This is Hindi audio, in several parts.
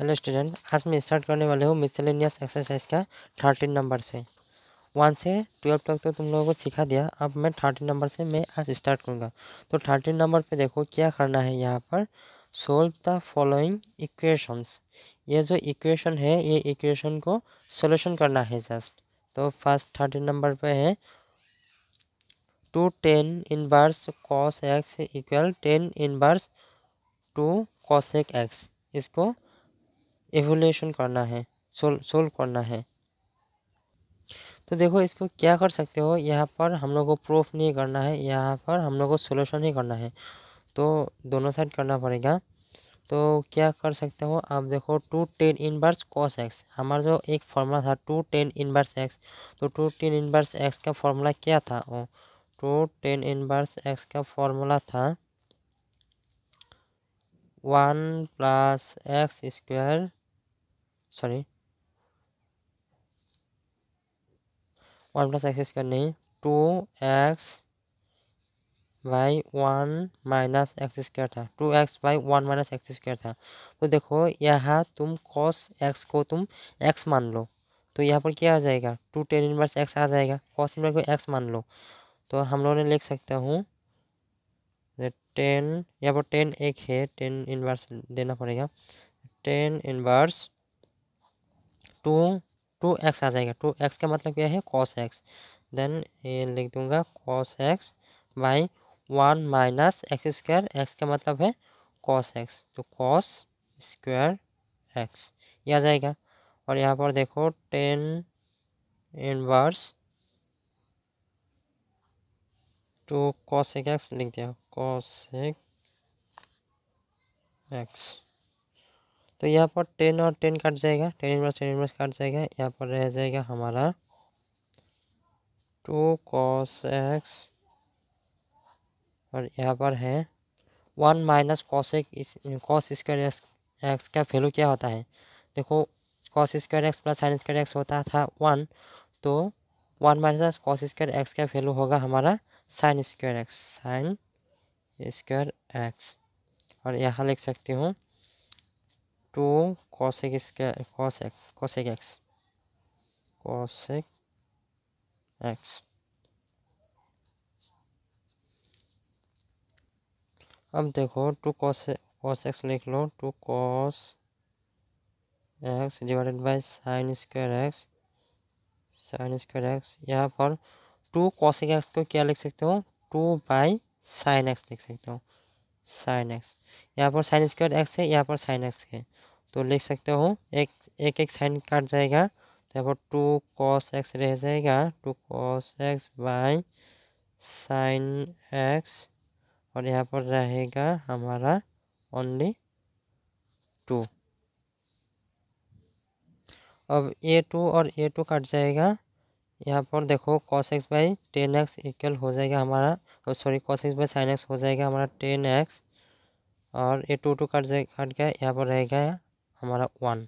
हेलो स्टूडेंट आज मैं स्टार्ट करने वाले हूँ मिसलिनियस एक्सरसाइज का थर्टीन नंबर से वन से ट्वेल्व तक तो तुम लोगों को सिखा दिया अब मैं थर्टीन नंबर से मैं आज स्टार्ट करूँगा तो थर्टीन नंबर पे देखो क्या करना है यहाँ पर सोल्व द फॉलोइंग इक्वेशंस ये जो इक्वेशन है ये इक्वेशन को सोल्यूशन करना है जस्ट तो फर्स्ट थर्टीन नंबर पर है two tan inverse cos x equal tan inverse two cos x इसको एवोल्यूशन करना है सोल सोल्व करना है तो देखो इसको क्या कर सकते हो यहाँ पर हम लोग को प्रूफ नहीं करना है यहाँ पर हम लोग को सोल्यूशन ही करना है तो दोनों साइड करना पड़ेगा तो क्या कर सकते हो आप देखो two tan inverse cos x हमारा जो एक फार्मूला था टू टेन इनवर्स एक्स तो टू टेन इनवर्स एक्स का फार्मूला क्या था वो टू टेन इनवर्स एक्स का फार्मूला था one plus x square sorry one plus x square नहीं two x by one minus x square था two x by one minus x square था तो देखो यहाँ तुम कॉस एक्स को तुम एक्स मान लो तो यहाँ पर क्या आ जाएगा टू टेन इनवर्स एक्स आ जाएगा कॉस इनवर्स को एक्स मान लो तो हम लोगों ने लिख सकता हूँ टेन यहाँ पर टेन एक है टेन इनवर्स देना पड़ेगा tan inverse two two x आ जाएगा टू एक्स का मतलब क्या है कॉस एक्स देन ये लिख दूंगा cos x by one minus x square x का मतलब है कॉस एक्स तो कॉस स्क्वायर एक्स ये आ जाएगा और यहाँ पर देखो tan inverse two cos x लिख दिया कॉस एक एक्स तो यहाँ पर टेन और टेन काट जाएगा टेन इनवर्स टेन इनवर्स काट जाएगा यहाँ पर रह जाएगा हमारा टू कॉस एक्स और यहाँ पर है one minus cos x cos square x का वैल्यू क्या होता है देखो cos square x plus sine square x होता था वन तो one minus cos square x का वैल्यू होगा हमारा sine square x sine square x और यहाँ लिख सकती हूँ टू कॉस एक स्क्वायर कॉस एक कॉस एक एक्स कॉस एक एक्स अब देखो टू कॉस कॉस एक्स लिख लो two cos x divided by sine square x sine square x यहाँ पर टू कॉस एक्स को क्या लिख सकते हो टू बाई साइन एक्स लिख सकते हो साइन एक्स यहाँ पर साइन स्क्वायर एक्स है यहाँ पर साइन एक्स है तो लिख सकते हो एक एक एक साइन काट जाएगा पर टू कॉस एक्स रह जाएगा two cos x by sine x और यहाँ पर रहेगा हमारा ओनली टू अब ए टू और ए टू काट जाएगा यहाँ पर देखो cos x by tan x equal हो जाएगा हमारा sorry cos x by sine x हो जाएगा हमारा टेन एक्स और ए टू टू काट जाए काट गया यहाँ पर रहेगा हमारा वन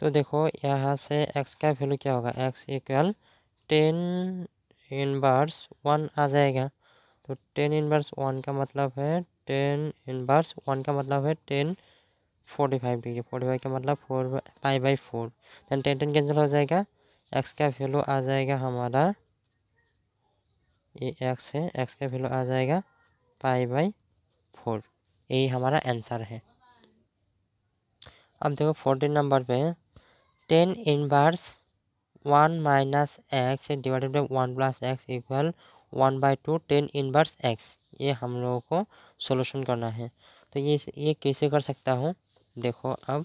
तो देखो यहाँ से एक्स का वैल्यू क्या होगा x equal tan inverse one आ जाएगा तो टेन इनवर्स वन का मतलब है टेन इनवर्स वन का मतलब है tan forty five degree forty five का मतलब four five by four then tan tan cancel हो जाएगा एक्स का वैल्यू आ जाएगा हमारा ये एक्स है एक्स का वैल्यू आ जाएगा फाइव बाई फोर यही हमारा आंसर है अब देखो फोर्टीन नंबर पे tan inverse one minus x divided by one plus x equal one by two tan inverse x ये हम लोगों को सोल्यूशन करना है तो ये ये कैसे कर सकता हूँ देखो अब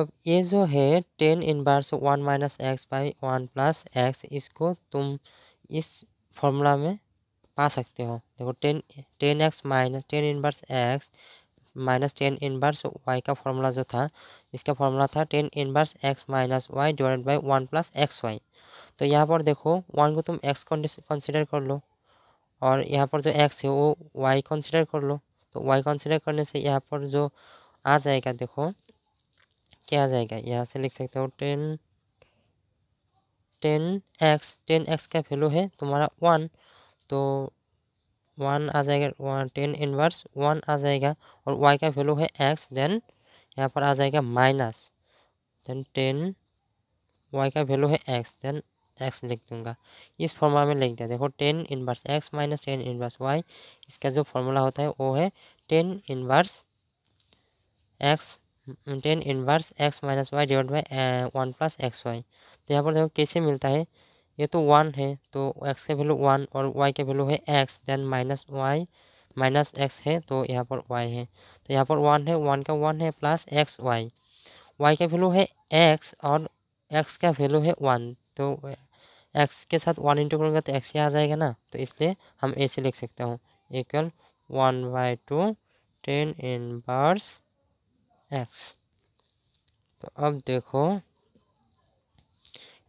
अब ये जो है tan inverse one minus x by one plus x इसको तुम इस फॉर्मूला में पा सकते हो देखो tan tan x minus tan inverse x minus tan inverse y का फॉर्मूला जो था इसका फॉर्मूला था tan inverse x minus y divide by one plus x y तो यहाँ पर देखो वन को तुम एक्स कंसिडर कर लो और यहाँ पर जो एक्स है वो वाई कंसिडर कर लो तो वाई कंसिडर करने से यहाँ पर जो आ जाएगा देखो क्या आ जाएगा यहाँ से लिख सकते हो tan tan x tan x का वैल्यू है तुम्हारा वन तो वन आ जाएगा टेन इनवर्स वन आ जाएगा और वाई का वैल्यू है एक्स देन यहाँ पर आ जाएगा माइनस देन टेन वाई का वैल्यू है एक्स देन एक्स लिख दूंगा इस फॉर्मूला में लिख दिया देखो tan inverse x minus tan inverse y इसका जो फॉर्मूला होता है वो है tan inverse x tan inverse x minus y divide by one plus x y तो यहाँ पर देखो कैसे मिलता है ये तो वन है तो एक्स के वैल्यू वन और वाई के वैल्यू है x then minus y minus x है तो यहाँ पर वाई है तो यहाँ पर वन है वन का वन है प्लस एक्स वाई वाई का वैल्यू है एक्स और एक्स का वैल्यू है वन तो एक्स के साथ वन इंटू करूँगा तो एक्स ही आ जाएगा ना तो इसलिए हम ऐसे लिख सकते हूँ equal one by two tan inverse x तो अब देखो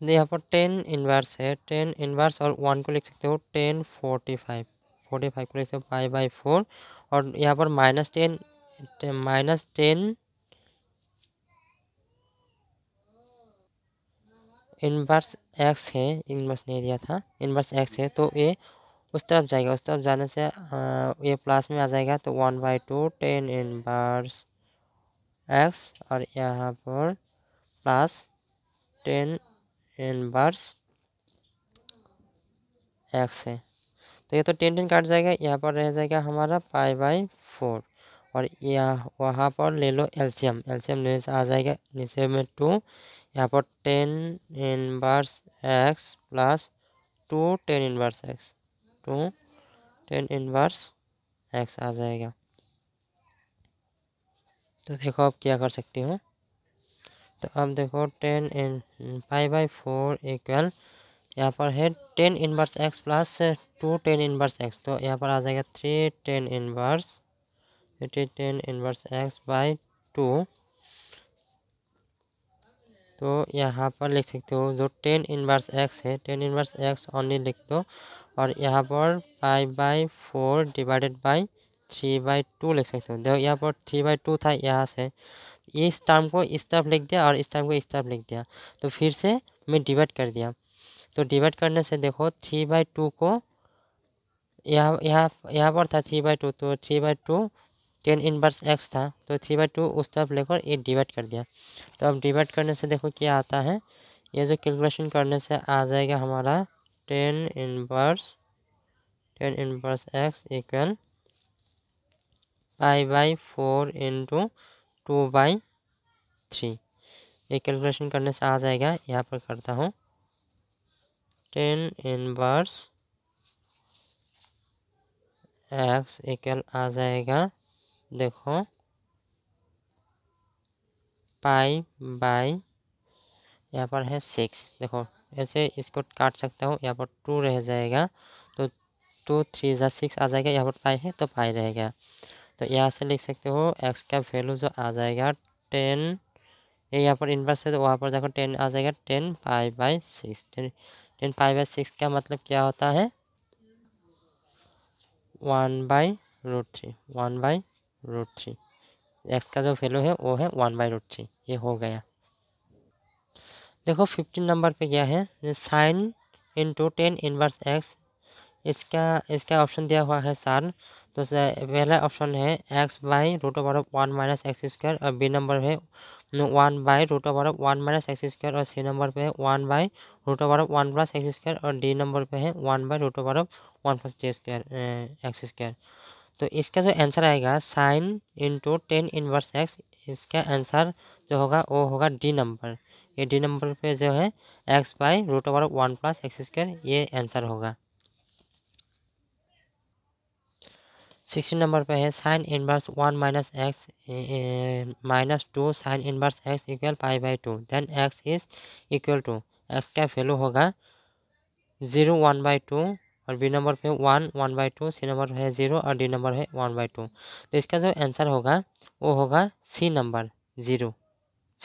यहाँ पर टेन इन्वर्स है टेन इन्वर्स और वन को लिख सकते हो tan forty five forty five को लिख सकते हो फाइव बाई फोर और यहाँ पर minus tan minus tan inverse x है इनवर्स नहीं दिया था इनवर्स एक्स है तो ये उस तरफ जाएगा उस तरफ जाने से ये प्लस में आ जाएगा तो one by two tan inverse x और यहाँ पर प्लस टेन बार्स एक्स है तो ये तो टेन टेन काट जाएगा यहाँ पर रह जाएगा हमारा पाई बाई फोर और यहाँ वहाँ पर ले लो एल्शियम एल्शियम लेने से आ जाएगा नीचे में टू यहाँ पर tan inverse x plus two tan inverse x two tan inverse x आ जाएगा तो देखो अब क्या कर सकती हूँ तो अब देखो tan in five by four equal यहाँ पर है tan inverse x plus two tan inverse x तो यहाँ पर आ जाएगा three tan inverse three tan inverse x by two तो यहाँ पर लिख सकते हो जो टेन इनवर्स एक्स है टेन इनवर्स एक्स ऑनली लिख दो और यहाँ पर five by four divided by three by two लिख सकते हो देखो यहाँ पर थ्री बाई टू था यहाँ से इस टर्म को इस तरफ लिख दिया और इस टर्म को इस तरफ लिख दिया तो फिर से मैं डिवाइड कर दिया तो डिवाइड करने से देखो थ्री बाई टू को यहाँ यहाँ यहाँ पर था थ्री बाई टू तो three by two tan inverse x था तो थ्री बाई टू उस तरफ लेकर ये डिवाइड कर दिया तो अब डिवाइड करने से देखो क्या आता है ये जो कैलकुलेशन करने से आ जाएगा हमारा tan inverse tan inverse x equal pi by four into two by three ये कैलकुलेशन करने से आ जाएगा यहाँ पर करता हूँ टेन इनवर्स एक्स एकल आ जाएगा देखो पाई बाई यहाँ पर है सिक्स देखो ऐसे इसको काट सकता हूँ यहाँ पर टू रह जाएगा तो टू थ्री या सिक्स आ जाएगा यहाँ पर पाई है तो पाई रहेगा तो यहाँ से लिख सकते हो एक्स का वैल्यू जो आ जाएगा टेन ये यहाँ पर इन्वर्स है तो वहाँ पर जाकर टेन आ जाएगा tan five by six tan tan five by six का मतलब क्या होता है one by root three one by root three x का जो वैल्यू है वो है वन बाई रूट थ्री ये हो गया देखो फिफ्टीन नंबर पे क्या है sine into tan inverse x इसका इसका ऑप्शन दिया हुआ है सर तो पहला ऑप्शन है x by root of of one minus x square और बी नंबर है one by root of of one minus x square और सी नंबर पे है one by root of of one plus x square और डी नंबर पे है one by root of of one plus D square x square तो इसका जो आंसर आएगा sine into tan inverse x इसका आंसर जो होगा वो होगा डी नंबर ये डी नंबर पे जो है x by root of one plus x square ये आंसर होगा सिक्सटीन नंबर पे है sine inverse one minus x minus two sine inverse x equal pi by two then x is equal to x का वैल्यू होगा ज़ीरो वन बाई टू और बी नंबर पे one one by two C number है ज़ीरो और डी नंबर है वन बाई टू तो इसका जो आंसर होगा वो होगा C number zero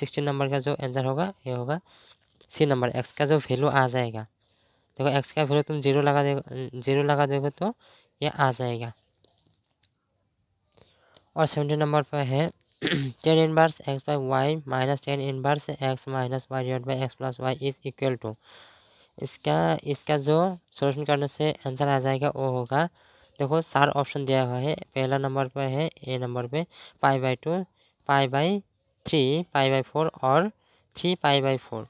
sixteen number का जो आंसर होगा ये होगा सी नंबर एक्स का जो वैल्यू आ जाएगा देखो एक्स का वैल्यू तुम जीरो लगा दे जीरो लगा दोगे तो ये आ जाएगा और सेवेंटी नंबर पर है tan inverse x by y minus tan inverse x minus y divide by x plus y is equal to इसका इसका जो सोल्यूशन करने से आंसर आ जाएगा वो होगा देखो चार ऑप्शन दिया हुआ है पहला नंबर पर है ए नंबर पे pi by two pi by three pi by four और थ्री पाई बाई फोर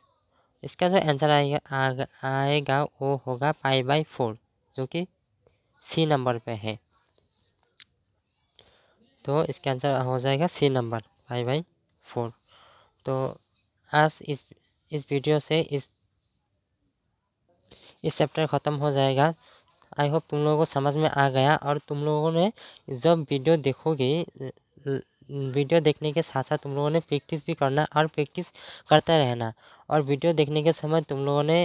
इसका जो आंसर आएगा आ, आएगा वो होगा पाई बाई फोर जो कि सी नंबर पे है तो इसका आंसर हो जाएगा C number five by four तो आज इस इस वीडियो से इस इस चैप्टर ख़त्म हो जाएगा आई होप तुम लोगों को समझ में आ गया और तुम लोगों ने जब वीडियो देखोगे वीडियो देखने के साथ साथ तुम लोगों ने प्रैक्टिस भी करना और प्रैक्टिस करते रहना और वीडियो देखने के समय तुम लोगों ने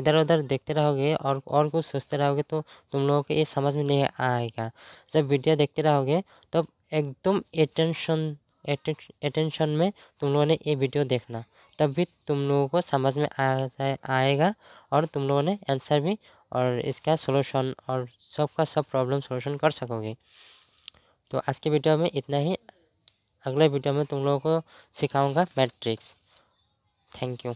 इधर उधर देखते रहोगे और और कुछ सोचते रहोगे तो तुम लोगों को ये समझ में नहीं आएगा जब वीडियो देखते रहोगे तो एकदम एटेंशन अटेंशन में तुम लोगों ने ये वीडियो देखना तब भी तुम लोगों को समझ में आ जाए आएगा और तुम लोगों ने आंसर भी और इसका सोल्यूशन और सबका सब प्रॉब्लम सोल्यूशन कर सकोगे तो आज के वीडियो में इतना ही अगले वीडियो में तुम लोगों को सिखाऊंगा मैट्रिक्स थैंक यू